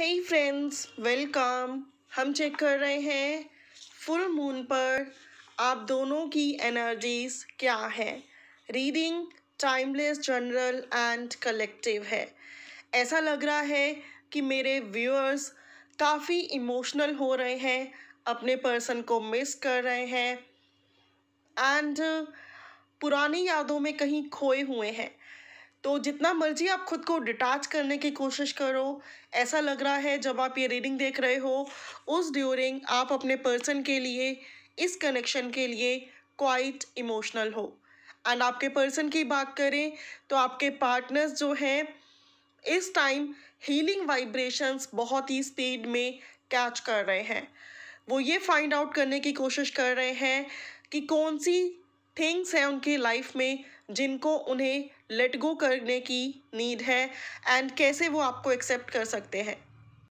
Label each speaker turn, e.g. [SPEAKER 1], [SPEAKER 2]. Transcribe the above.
[SPEAKER 1] हे friends welcome हम check कर रहे हैं फुल मून पर आप दोनों की एनर्जीज क्या है reading timeless general and collective है ऐसा लग रहा है कि मेरे व्यूअर्स काफ़ी इमोशनल हो रहे हैं अपने पर्सन को मिस कर रहे हैं एंड पुरानी यादों में कहीं खोए हुए हैं तो जितना मर्जी आप खुद को डिटैच करने की कोशिश करो ऐसा लग रहा है जब आप ये रीडिंग देख रहे हो उस ड्यूरिंग आप अपने पर्सन के लिए इस कनेक्शन के लिए क्वाइट इमोशनल हो एंड आपके पर्सन की बात करें तो आपके पार्टनर्स जो हैं इस टाइम हीलिंग वाइब्रेशंस बहुत ही स्पीड में कैच कर रहे हैं वो ये फाइंड आउट करने की कोशिश कर रहे हैं कि कौन सी थिंग्स हैं उनकी लाइफ में जिनको उन्हें लेट गो करने की नीड है एंड कैसे वो आपको एक्सेप्ट कर सकते हैं